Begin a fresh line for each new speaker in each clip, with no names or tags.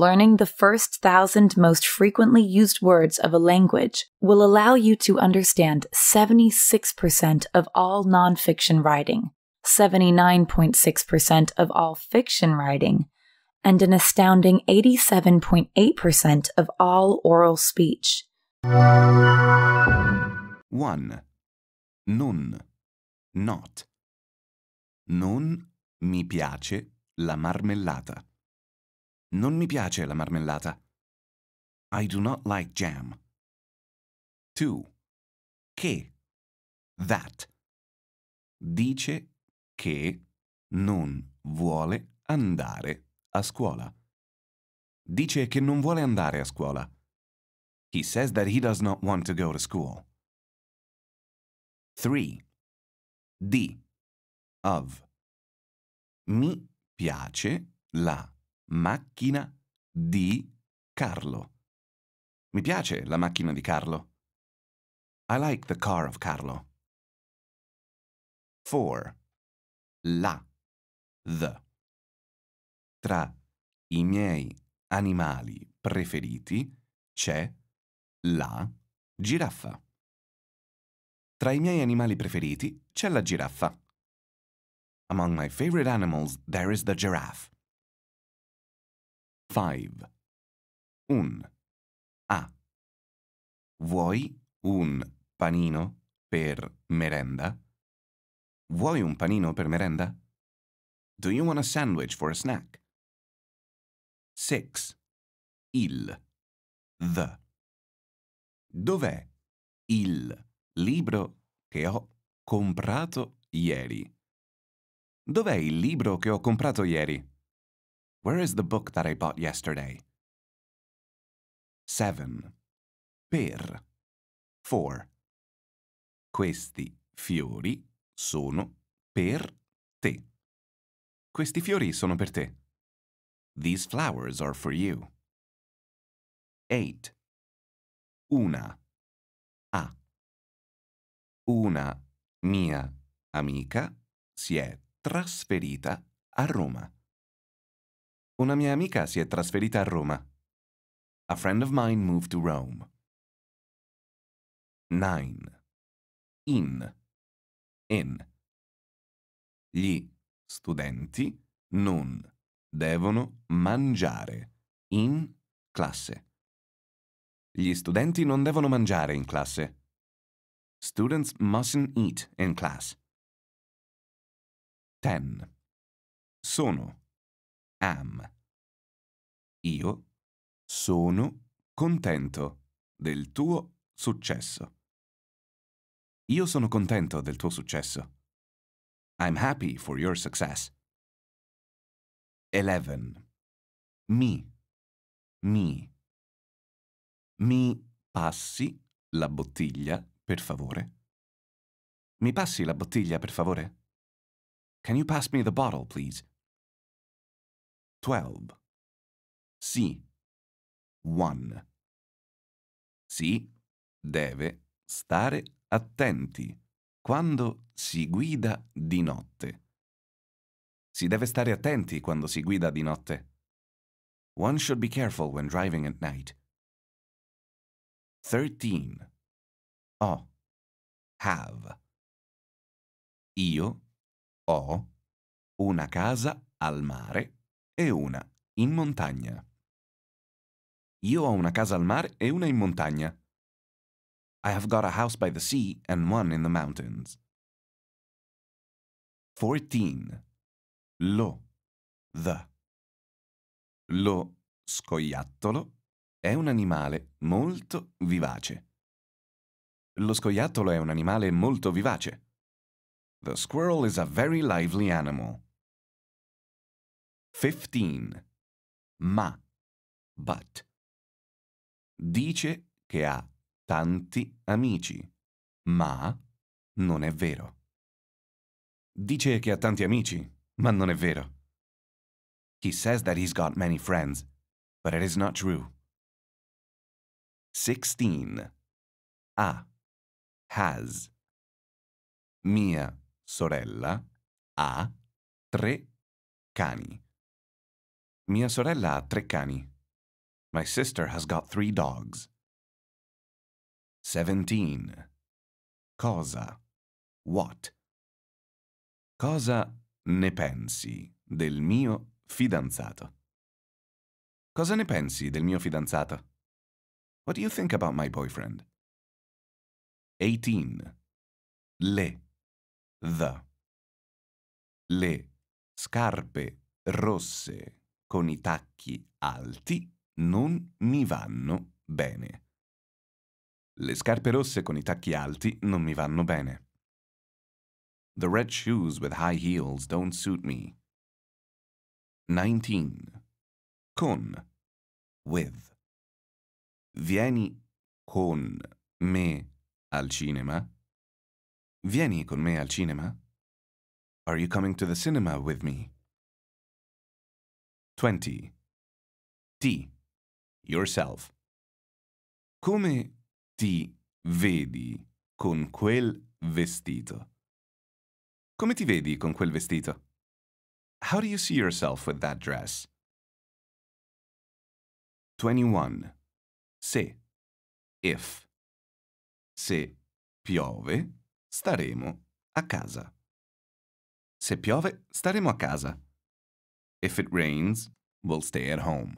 Learning the first thousand most frequently used words of a language will allow you to understand 76% of all nonfiction writing, 79.6% of all fiction writing, and an astounding 87.8% of all oral speech. 1. Nun. Not. Non mi piace la marmellata. Non mi piace la marmellata. I do not like jam. 2. Che. That. Dice che non vuole andare a scuola. Dice che non vuole andare a scuola. He says that he does not want to go to school. 3. D. Of. Mi piace la macchina di Carlo. Mi piace la macchina di Carlo. I like the car of Carlo. 4. La. The. Tra i miei animali preferiti c'è la giraffa. Tra i miei animali preferiti c'è la giraffa. Among my favorite animals there is the giraffe. Five. Un. A. Vuoi un panino per merenda? Vuoi un panino per merenda? Do you want a sandwich for a snack? 6. Il. The. Dov'è il libro che ho comprato ieri? Dov'è il libro che ho comprato ieri? Where is the book that I bought yesterday? 7. Per. 4. Questi fiori sono per te. Questi fiori sono per te. These flowers are for you. 8. Una. A. Una mia amica si è trasferita a Roma. Una mia amica si è trasferita a Roma. A friend of mine moved to Rome. 9. In. In. Gli studenti non devono mangiare in classe. Gli studenti non devono mangiare in classe. Students mustn't eat in class. 10. Sono am. Io sono contento del tuo successo. Io sono contento del tuo successo. I'm happy for your success. 11. Mi. Mi. Mi passi la bottiglia, per favore? Mi passi la bottiglia, per favore? Can you pass me the bottle, please? Twelve. Sì. One. Si deve stare attenti quando si guida di notte. Si deve stare attenti quando si guida di notte. One should be careful when driving at night. Thirteen. Ho. Oh. Have. Io ho una casa al mare e una in montagna. Io ho una casa al mare e una in montagna. I have got a house by the sea and one in the mountains. 14. Lo. The. Lo scoiattolo è un animale molto vivace. Lo scoiattolo è un animale molto vivace. The squirrel is a very lively animal. 15. Ma. But. Dice che ha tanti amici, ma non è vero. Dice che ha tanti amici, ma non è vero. He says that he's got many friends, but it is not true. 16. A. Has. Mia sorella ha tre cani. Mia sorella ha tre cani. My sister has got three dogs. 17. Cosa? What? Cosa ne pensi del mio fidanzato? Cosa ne pensi del mio fidanzato? What do you think about my boyfriend? 18. Le. The. Le scarpe rosse con i tacchi alti non mi vanno bene. Le scarpe rosse con i tacchi alti non mi vanno bene. The red shoes with high heels don't suit me. 19. Con. With. Vieni con me al cinema? Vieni con me al cinema? Are you coming to the cinema with me? 20. T. Yourself. Come ti vedi con quel vestito? Come ti vedi con quel vestito? How do you see yourself with that dress? 21. Se. If. Se piove, staremo a casa. Se piove, staremo a casa. If it rains, we'll stay at home.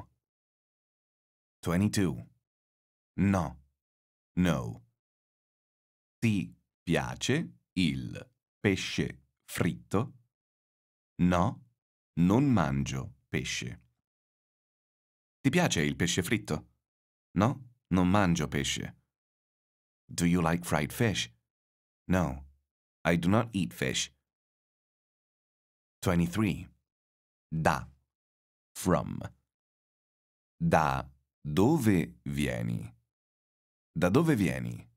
22. No. No. Ti piace il pesce fritto? No, non mangio pesce. Ti piace il pesce fritto? No, non mangio pesce. Do you like fried fish? No, I do not eat fish. 23. Da. From. Da dove vieni? Da dove vieni?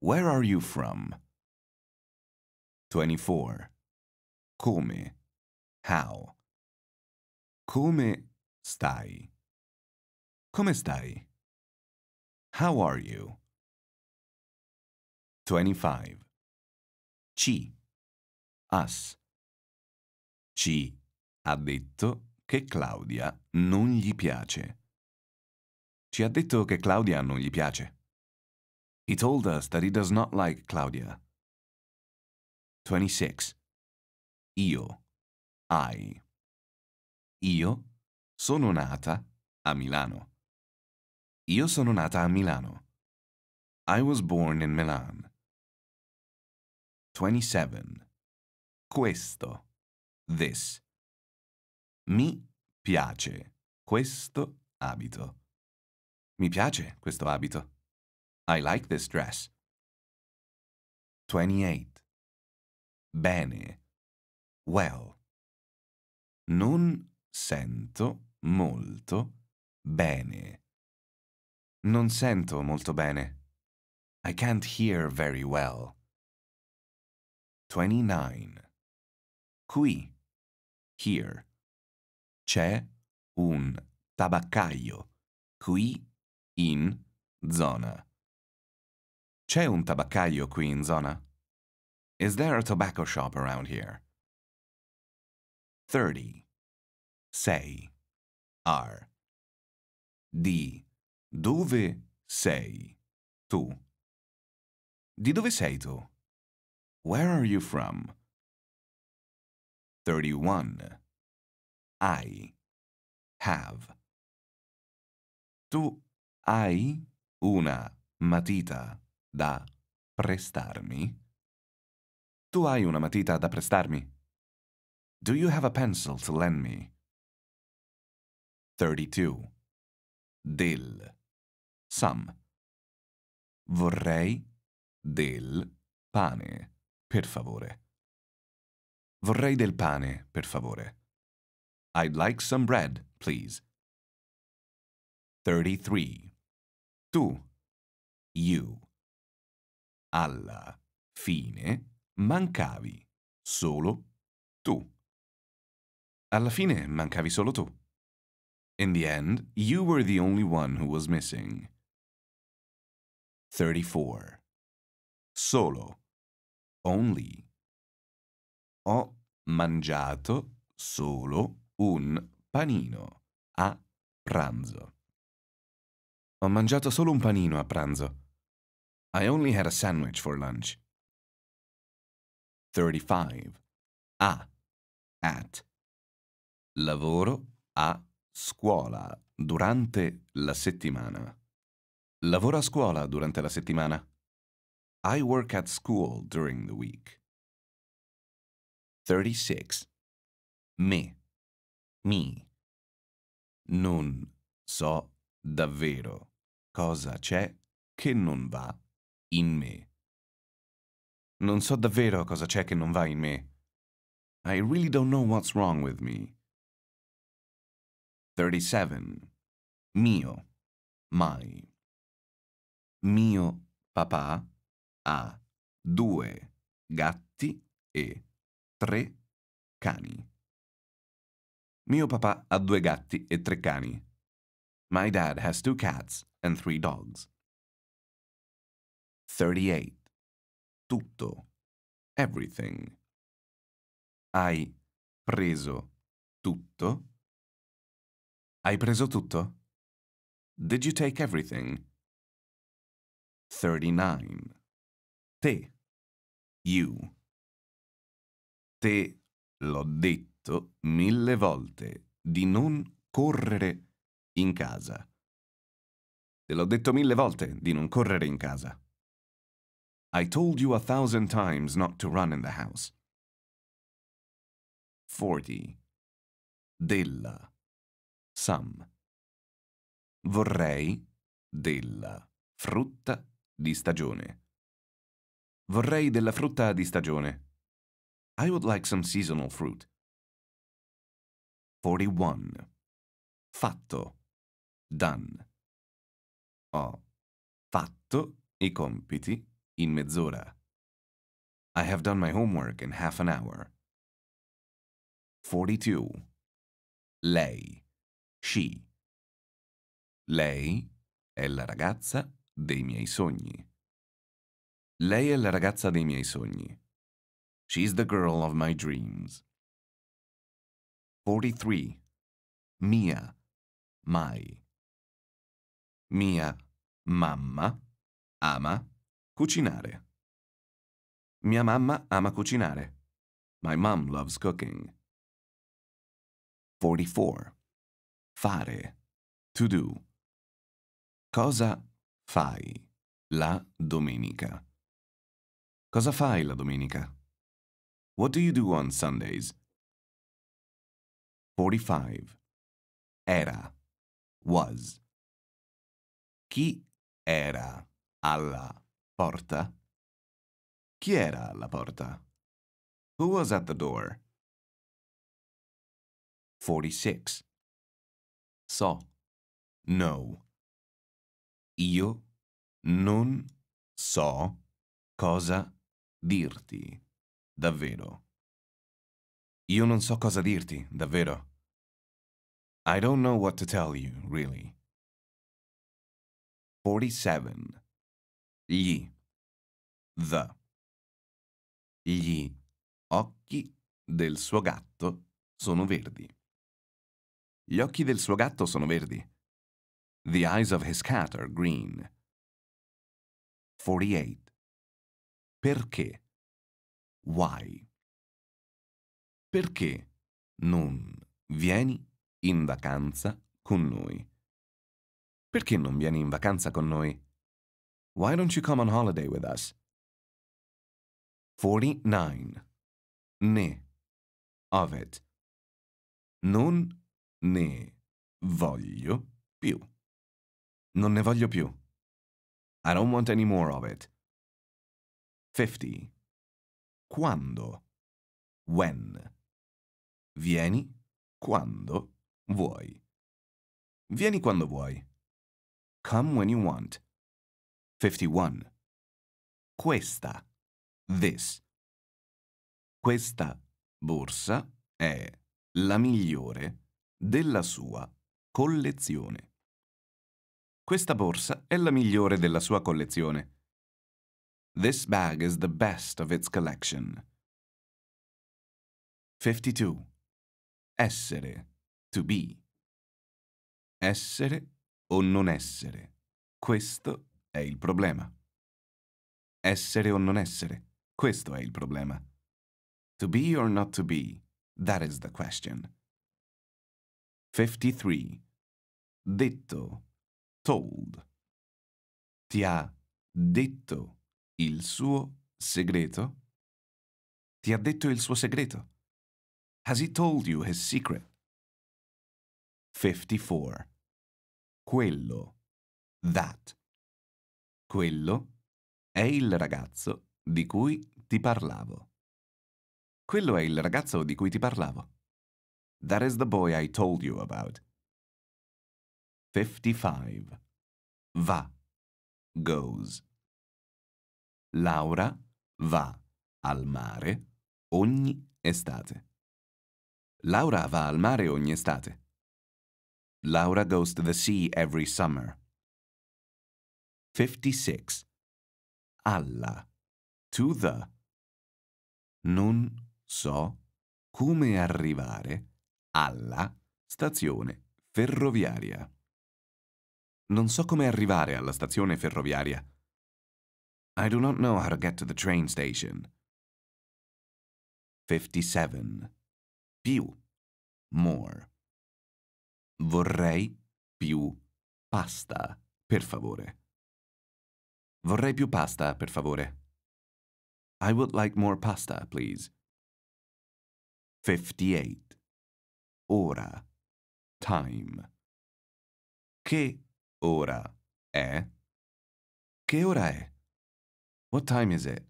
Where are you from? 24. Come? How? Come stai? Come stai? How are you? 25. Ci. Us. Ci ha detto che Claudia non gli piace. Ci ha detto che Claudia non gli piace. He told us that he does not like Claudia. 26. Io. I. Io sono nata a Milano. Io sono nata a Milano. I was born in Milan. 27. Questo. This. Mi piace questo abito. Mi piace questo abito. I like this dress. 28. Bene. Well. Non sento molto bene. Non sento molto bene. I can't hear very well. 29. Qui. Here. C'è un tabaccaio qui in zona. C'è un tabaccaio qui in zona? Is there a tobacco shop around here? 30. 6. R. Di dove sei tu? Di dove sei tu? Where are you from? 31. I. Have. Tu hai una matita da prestarmi? Tu hai una matita da prestarmi? Do you have a pencil to lend me? 32. Del. Some. Vorrei del pane, per favore. Vorrei del pane, per favore. I'd like some bread, please. 33. Tu, you. Alla fine mancavi solo tu. Alla fine mancavi solo tu. In the end, you were the only one who was missing. 34. Solo. Only. Ho mangiato solo un panino a pranzo. Ho mangiato solo un panino a pranzo. I only had a sandwich for lunch. 35. A. At. Lavoro a scuola durante la settimana. Lavoro a scuola durante la settimana. I work at school during the week. 36. Me me. Non so davvero cosa c'è che non va in me. Non so davvero cosa c'è che non va in me. I really don't know what's wrong with me. 37. Mio. Mai. Mio papà ha due gatti e tre cani. Mio papà ha due gatti e tre cani. My dad has two cats and three dogs. 38. Tutto. Everything. Hai preso tutto? Hai preso tutto? Did you take everything? 39. Te. You. Te l'ho detto detto mille volte di non correre in casa. Te l'ho detto mille volte di non correre in casa. I told you a thousand times not to run in the house. 40. Della. Some. Vorrei della frutta di stagione. Vorrei della frutta di stagione. I would like some seasonal fruit. 41. Fatto. Done. Ho fatto i compiti in mezz'ora. I have done my homework in half an hour. 42. Lei. She. Lei è la ragazza dei miei sogni. Lei è la ragazza dei miei sogni. She's the girl of my dreams. 43. Mia, mai. Mia mamma ama cucinare. Mia mamma ama cucinare. My mom loves cooking. 44. Fare. To do. Cosa fai la domenica? Cosa fai la domenica? What do you do on Sundays? 45. Era. Was. Chi era alla porta? Chi era alla porta? Who was at the door? 46. So. No. Io non so cosa dirti, davvero. Io non so cosa dirti, davvero. I don't know what to tell you, really. 47. Gli. The. Gli occhi del suo gatto sono verdi. Gli occhi del suo gatto sono verdi. The eyes of his cat are green. 48. Perché? Why? perché non vieni in vacanza con noi? Perché non vieni in vacanza con noi? Why don't you come on holiday with us? 49. Ne. Of it. Non ne voglio più. Non ne voglio più. I don't want any more of it. 50. Quando. When. Vieni quando vuoi. Vieni quando vuoi. Come when you want. 51. Questa. This. Questa borsa è la migliore della sua collezione. Questa borsa è la migliore della sua collezione. This bag is the best of its collection. 52. Essere. To be. Essere o non essere. Questo è il problema. Essere o non essere. Questo è il problema. To be or not to be. That is the question. 53. Detto. Told. Ti ha detto il suo segreto? Ti ha detto il suo segreto? Has he told you his secret? 54. Quello. That. Quello è il ragazzo di cui ti parlavo. Quello è il ragazzo di cui ti parlavo. That is the boy I told you about. 55. Va. Goes. Laura va al mare ogni estate. Laura va al mare ogni estate. Laura goes to the sea every summer. 56. Alla. To the. Non so come arrivare alla stazione ferroviaria. Non so come arrivare alla stazione ferroviaria. I do not know how to get to the train station. 57 più, more. Vorrei più pasta, per favore. Vorrei più pasta, per favore. I would like more pasta, please. 58. Ora. Time. Che ora è? Che ora è? What time is it?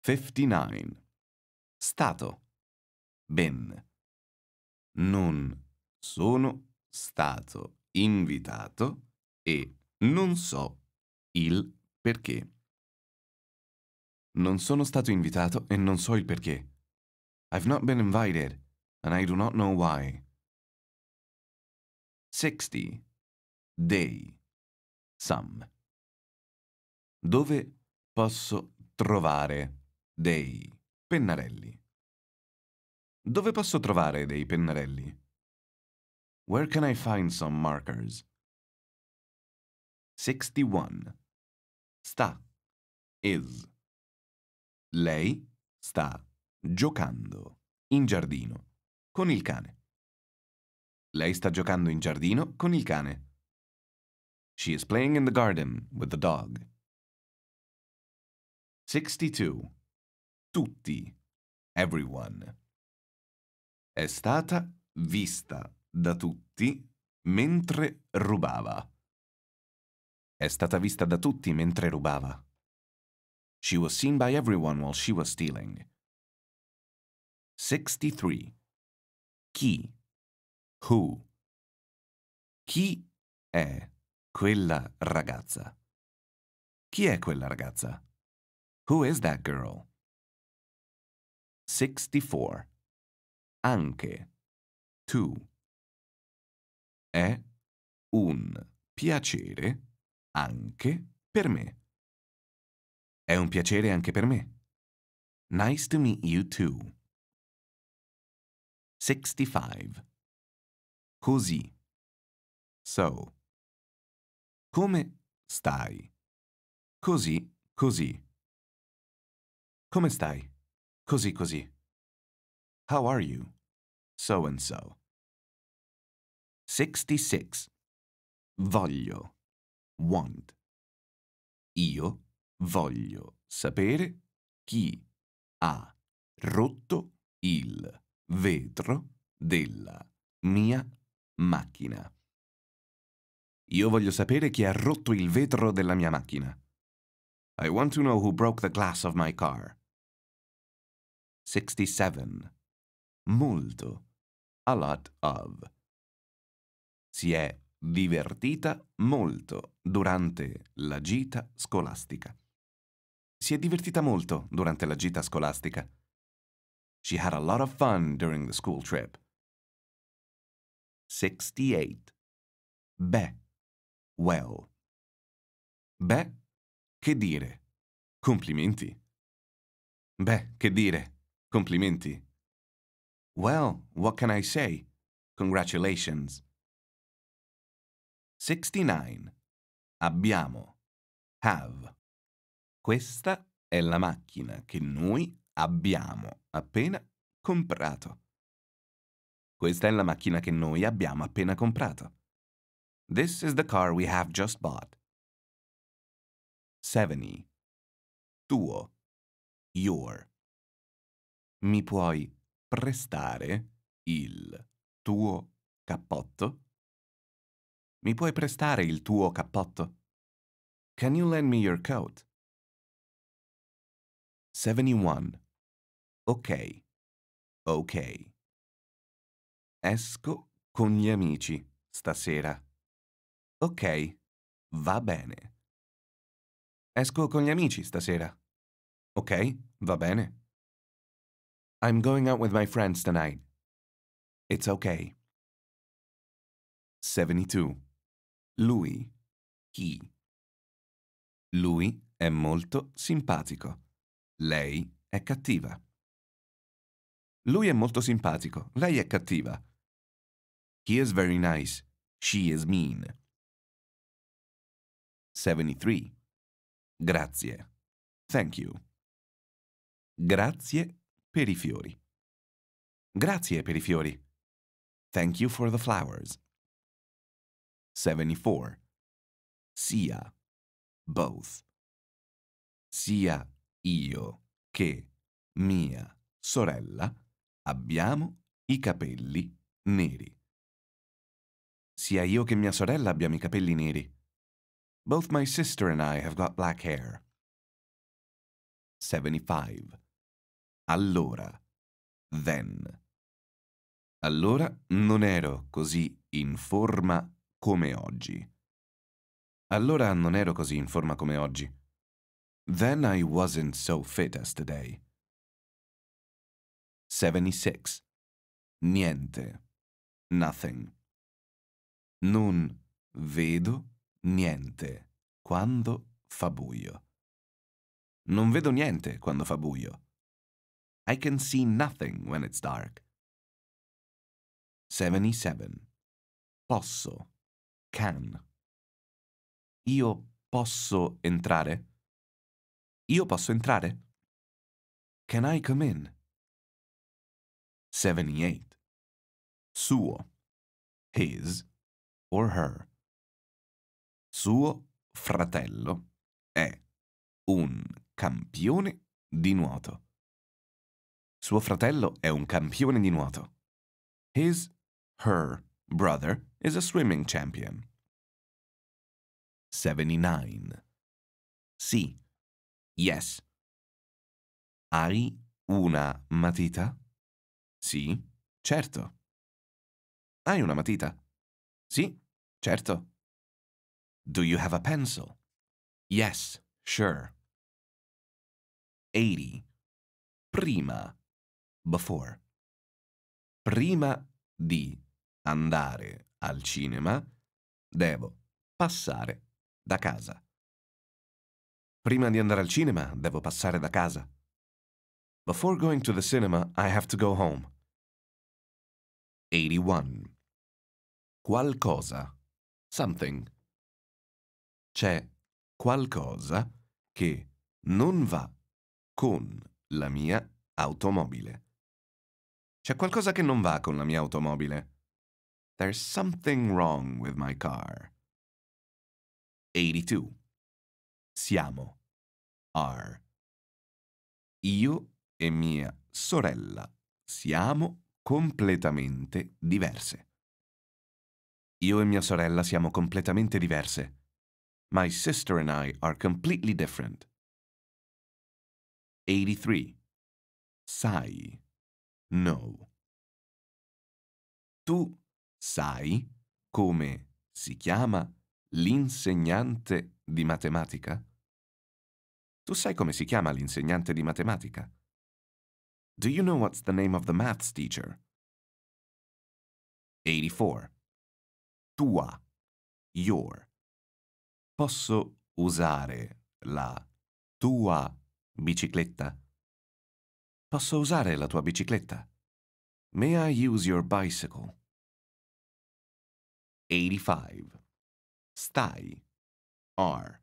59. Stato ben. Non sono stato invitato e non so il perché. Non sono stato invitato e non so il perché. I've not been invited and I do not know why. 60. Day. Some. Dove posso trovare dei pennarelli? Dove posso trovare dei pennarelli? Where can I find some markers? 61. Sta. Is. Lei sta giocando in giardino con il cane. Lei sta giocando in giardino con il cane. She is playing in the garden with the dog. 62. Tutti. Everyone. È stata vista da tutti mentre rubava. È stata vista da tutti mentre rubava. She was seen by everyone while she was stealing. 63. Chi? Who? Chi è quella ragazza? Chi è quella ragazza? Who is that girl? 64 anche, to. È un piacere anche per me. È un piacere anche per me. Nice to meet you too. 65. Così. So. Come stai? Così, così. Come stai? Così, così. How are you? so and so. 66. Voglio. Want. Io voglio sapere chi ha rotto il vetro della mia macchina. Io voglio sapere chi ha rotto il vetro della mia macchina. I want to know who broke the glass of my car. 67. Molto a lot of. Si è divertita molto durante la gita scolastica. Si è divertita molto durante la gita scolastica. She had a lot of fun during the school trip. 68. Beh, well. Beh, che dire? Complimenti. Beh, che dire? Complimenti. Well, what can I say? Congratulations. 69. Abbiamo. Have. Questa è la macchina che noi abbiamo appena comprato. Questa è la macchina che noi abbiamo appena comprato. This is the car we have just bought. 70. Tuo. Your. Mi puoi prestare il tuo cappotto? Mi puoi prestare il tuo cappotto? Can you lend me your coat? 71. Ok. Ok. Esco con gli amici stasera. Ok. Va bene. Esco con gli amici stasera. Ok, va bene. I'm going out with my friends tonight. It's okay. 72. Lui, he. Lui è molto simpatico. Lei è cattiva. Lui è molto simpatico. Lei è cattiva. He is very nice. She is mean. 73. Grazie. Thank you. Grazie per i fiori. Grazie per i fiori. Thank you for the flowers. 74. Sia, both. Sia io che mia sorella abbiamo i capelli neri. Sia io che mia sorella abbiamo i capelli neri. Both my sister and I have got black hair. 75 allora, then. Allora non ero così in forma come oggi. Allora non ero così in forma come oggi. Then I wasn't so fit as today. 76. Niente. Nothing. Non vedo niente quando fa buio. Non vedo niente quando fa buio. I can see nothing when it's dark. 77. Posso. Can. Io posso entrare? Io posso entrare? Can I come in? 78. Suo. His or her. Suo fratello è un campione di nuoto. Suo fratello è un campione di nuoto. His, her brother is a swimming champion. 79. Sì. Yes. Hai una matita? Sì, certo. Hai una matita? Sì, certo. Do you have a pencil? Yes, sure. 80. Prima before. Prima di andare al cinema, devo passare da casa. Prima di andare al cinema, devo passare da casa. Before going to the cinema, I have to go home. 81. Qualcosa. Something. C'è qualcosa che non va con la mia automobile. C'è qualcosa che non va con la mia automobile. There's something wrong with my car. 82. Siamo. Are. Io e mia sorella siamo completamente diverse. Io e mia sorella siamo completamente diverse. My sister and I are completely different. 83. Sai know. Tu sai come si chiama l'insegnante di matematica? Tu sai come si chiama l'insegnante di matematica? Do you know what's the name of the maths teacher? 84. Tua. Your. Posso usare la tua bicicletta? Posso usare la tua bicicletta? May I use your bicycle? 85. Stai. Are.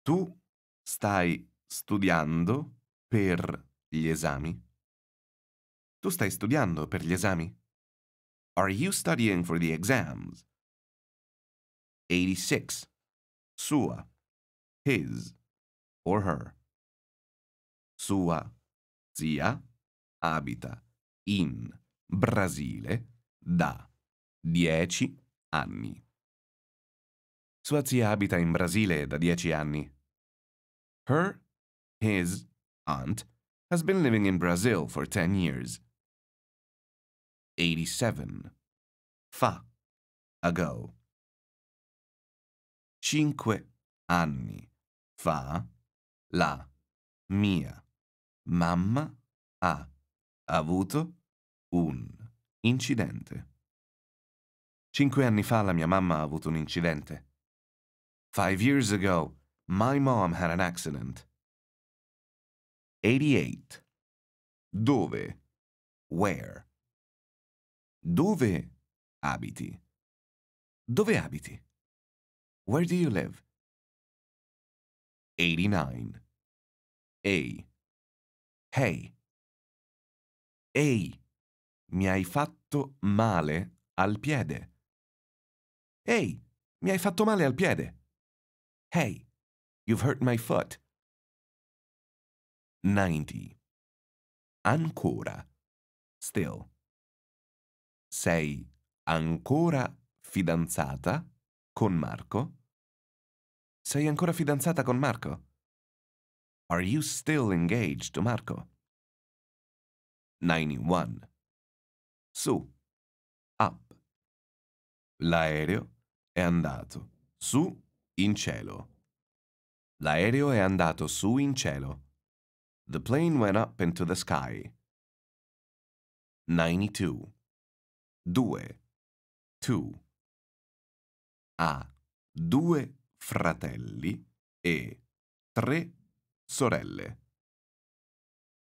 Tu stai studiando per gli esami? Tu stai studiando per gli esami? Are you studying for the exams? 86. Sua. His. Or her. Sua Zia abita in Brasile da 10 anni. Sua zia abita in Brasile da 10 anni. Her, his, aunt has been living in Brazil for 10 years. 87. Fa. Ago. Cinque anni fa la mia Mamma ha avuto un incidente. Cinque anni fa la mia mamma ha avuto un incidente. Five years ago, my mom had an accident. 88. Dove? Where? Dove abiti? Dove abiti? Where do you live? 89. A. Hey. Ehi, mi hai fatto male al piede. Ehi, mi hai fatto male al piede. Hey, you've hurt my foot. 90. Ancora. Still. Sei ancora fidanzata con Marco? Sei ancora fidanzata con Marco? Are you still engaged to Marco? 91. Su. Up. L'aereo è andato su in cielo. L'aereo è andato su in cielo. The plane went up into the sky. 92. 2. 2. Ha due fratelli e tre Sorelle.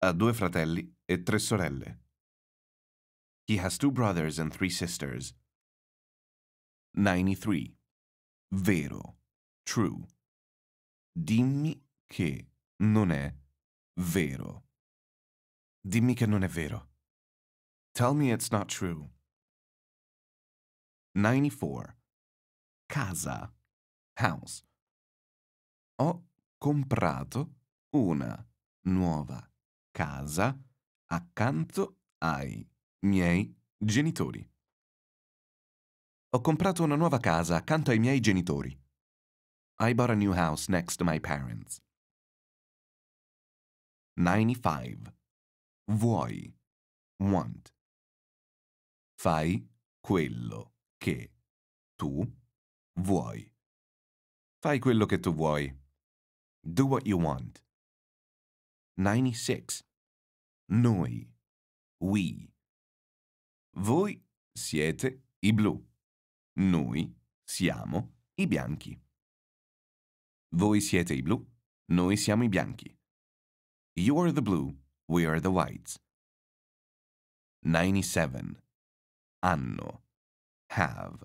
Ha due fratelli e tre sorelle. He has two brothers and three sisters. 93. Vero. True. Dimmi che non è vero. Dimmi che non è vero. Tell me it's not true. 94. Casa. House. Ho comprato una nuova casa accanto ai miei genitori. Ho comprato una nuova casa accanto ai miei genitori. I bought a new house next to my parents. 95. Vuoi. Want. Fai quello che tu vuoi. Fai quello che tu vuoi. Do what you want. 96. Noi. We. Voi siete i blu. Noi siamo i bianchi. Voi siete i blu. Noi siamo i bianchi. You are the blue. We are the whites. 97. Hanno. Have.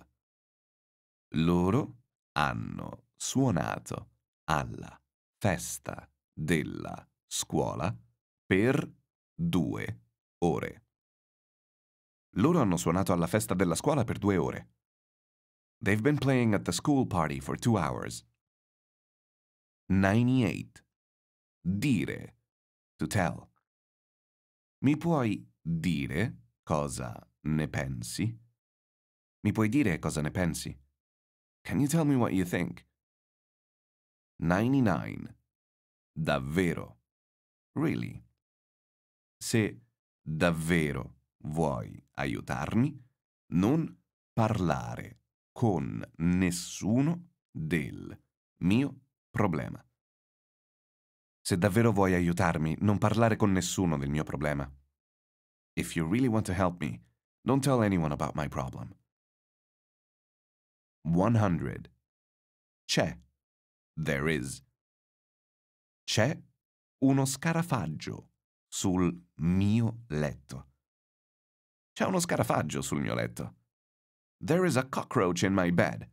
Loro hanno suonato alla festa della scuola per due ore. Loro hanno suonato alla festa della scuola per due ore. They've been playing at the school party for two hours. 98. Dire. To tell. Mi puoi dire cosa ne pensi? Mi puoi dire cosa ne pensi? Can you tell me what you think? 99. Davvero really. Se davvero vuoi aiutarmi, non parlare con nessuno del mio problema. Se davvero vuoi aiutarmi, non parlare con nessuno del mio problema. If you really want to help me, don't tell anyone about my problem. 100. C'è. There is. C'è uno scarafaggio sul mio letto. C'è uno scarafaggio sul mio letto. There is a cockroach in my bed.